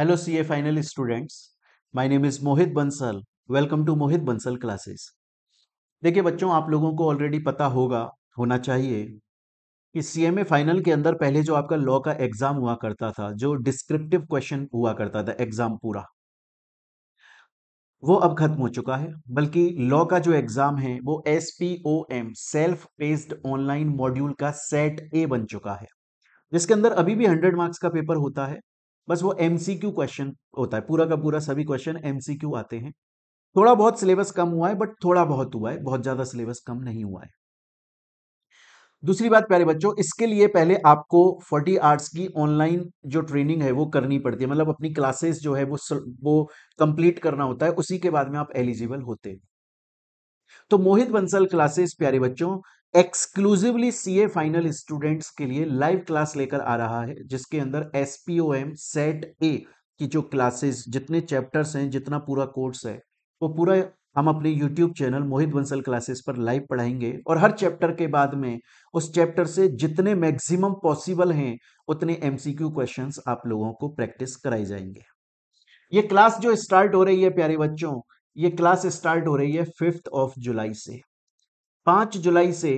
C A final students my name is Mohit Bansal welcome to Mohit Bansal classes देखिए बच्चों आप लोगों को ऑलरेडी पता होगा होना चाहिए कि सी एम ए फाइनल के अंदर पहले जो आपका लॉ का एग्जाम हुआ करता था जो डिस्क्रिप्टिव क्वेश्चन हुआ करता था एग्जाम पूरा वो अब खत्म हो चुका है बल्कि लॉ का जो एग्जाम है वो S P O M self paced online module का सेट ए बन चुका है जिसके अंदर अभी भी हंड्रेड मार्क्स का पेपर होता है बस वो एम क्वेश्चन होता है पूरा का पूरा सभी क्वेश्चन एम आते हैं थोड़ा बहुत सिलेबस कम हुआ है बट थोड़ा बहुत हुआ है बहुत ज्यादा सिलेबस कम नहीं हुआ है दूसरी बात प्यारे बच्चों इसके लिए पहले आपको 40 आर्ट्स की ऑनलाइन जो ट्रेनिंग है वो करनी पड़ती है मतलब अपनी क्लासेस जो है वो वो कंप्लीट करना होता है उसी के बाद में आप एलिजिबल होते हैं तो मोहित बंसल क्लासेस प्यारे बच्चों एक्सक्लूसिवली सीए फाइनल स्टूडेंट्स के लिए लाइव क्लास लेकर आ रहा है जिसके अंदर S P O M set A की जो क्लासेस जितने चैप्टर्स हैं जितना पूरा कोर्स है वो पूरा हम अपने YouTube channel Mohit Bansal classes पर लाइव पढ़ाएंगे और हर चैप्टर के बाद में उस चैप्टर से जितने मैक्सिमम पॉसिबल हैं उतने एमसीक्यू क्वेश्चंस आप लोगों को प्रैक्टिस कराए जाएंगे ये क्लास जो स्टार्ट हो रही है प्यारे बच्चों ये क्लास स्टार्ट हो रही है फिफ्थ ऑफ जुलाई से पांच जुलाई से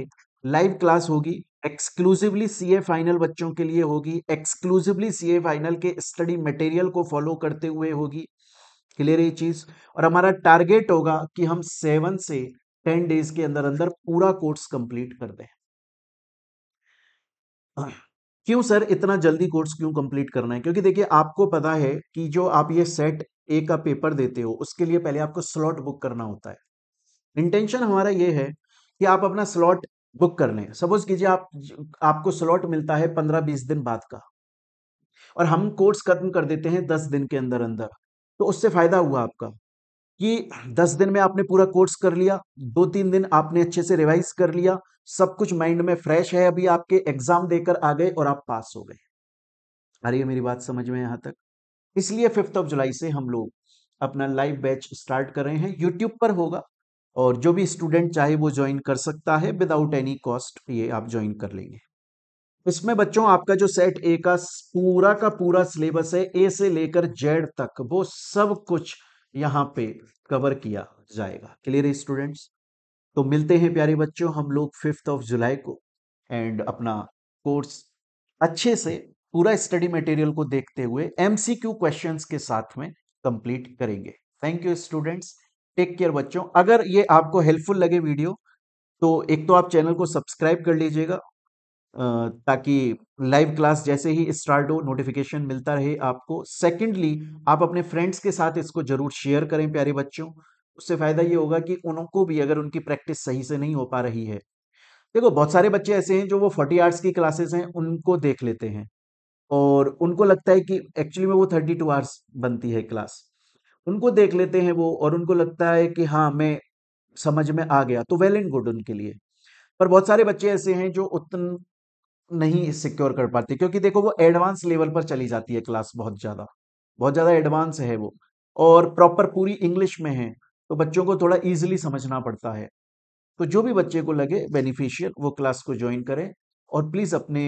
लाइव क्लास होगी एक्सक्लूसिवली सीए फाइनल बच्चों के लिए होगी एक्सक्लूसिवली सीए फाइनल के स्टडी मटेरियल को फॉलो करते हुए होगी क्लियर ये चीज और हमारा टारगेट होगा कि हम सेवन से टेन डेज के अंदर अंदर पूरा कोर्स कंप्लीट कर दें क्यों सर इतना जल्दी कोर्स क्यों कंप्लीट करना है क्योंकि देखिए आपको पता है कि जो आप ये सेट ए का पेपर देते हो उसके लिए पहले आपको स्लॉट बुक करना होता है इंटेंशन हमारा ये है कि आप अपना स्लॉट बुक कर लें सपोज कीजिए आप आपको स्लॉट मिलता है पंद्रह बीस दिन बाद का और हम कोर्स खत्म कर देते हैं दस दिन के अंदर अंदर तो उससे फायदा हुआ आपका कि दस दिन में आपने पूरा कोर्स कर लिया दो तीन दिन आपने अच्छे से रिवाइज कर लिया सब कुछ माइंड में फ्रेश है अभी आपके एग्जाम देकर आ गए और आप पास हो गए आ रही है मेरी बात समझ में यहां तक इसलिए फिफ्थ ऑफ जुलाई से हम लोग अपना लाइव बैच स्टार्ट कर रहे हैं यूट्यूब पर होगा और जो भी स्टूडेंट चाहे वो ज्वाइन कर सकता है विदाउट एनी कॉस्ट ये आप ज्वाइन कर लेंगे इसमें बच्चों आपका जो सेट ए का पूरा का पूरा सिलेबस है ए से लेकर जेड तक वो सब कुछ यहाँ पे कवर किया जाएगा क्लियर है स्टूडेंट्स तो मिलते हैं प्यारे बच्चों हम लोग फिफ्थ ऑफ जुलाई को एंड अपना कोर्स अच्छे से पूरा स्टडी मटेरियल को देखते हुए एमसीक्यू क्वेश्चंस के साथ में कंप्लीट करेंगे thank you students take care बच्चों अगर ये आपको हेल्पफुल लगे वीडियो तो एक तो आप चैनल को सब्सक्राइब कर लीजिएगा ताकि लाइव क्लास जैसे ही स्टार्ट हो नोटिफिकेशन मिलता रहे आपको सेकेंडली आप अपने फ्रेंड्स के साथ इसको जरूर शेयर करें प्यारे बच्चों उससे फायदा ये होगा कि उनको भी अगर उनकी प्रैक्टिस सही से नहीं हो पा रही है देखो बहुत सारे बच्चे ऐसे हैं जो वो फोर्टी आवर्स की क्लासेस हैं उनको देख लेते हैं और उनको लगता है कि एक्चुअली में वो थर्टी टू आवर्स बनती है क्लास उनको देख लेते हैं वो और उनको लगता है कि हाँ मैं समझ में आ गया तो वेल एंड गुड उनके लिए पर बहुत सारे बच्चे ऐसे हैं जो उतन नहीं हम्म। सिक्योर कर पाते क्योंकि देखो वो एडवांस लेवल पर चली जाती है क्लास बहुत ज़्यादा बहुत ज़्यादा एडवांस है वो और प्रॉपर पूरी इंग्लिश में है तो बच्चों को थोड़ा ईजिली समझना पड़ता है तो जो भी बच्चे को लगे बेनिफिशियल वो क्लास को ज्वाइन करें और प्लीज़ अपने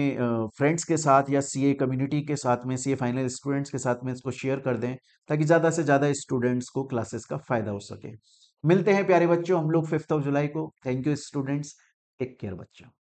फ्रेंड्स के साथ या सीए कम्युनिटी के साथ में सीए फाइनल स्टूडेंट्स के साथ में इसको शेयर कर दें ताकि ज़्यादा से ज़्यादा स्टूडेंट्स को क्लासेस का फ़ायदा हो सके मिलते हैं प्यारे बच्चों हम लोग फिफ्थ ऑफ जुलाई को thank you students take care बच्चों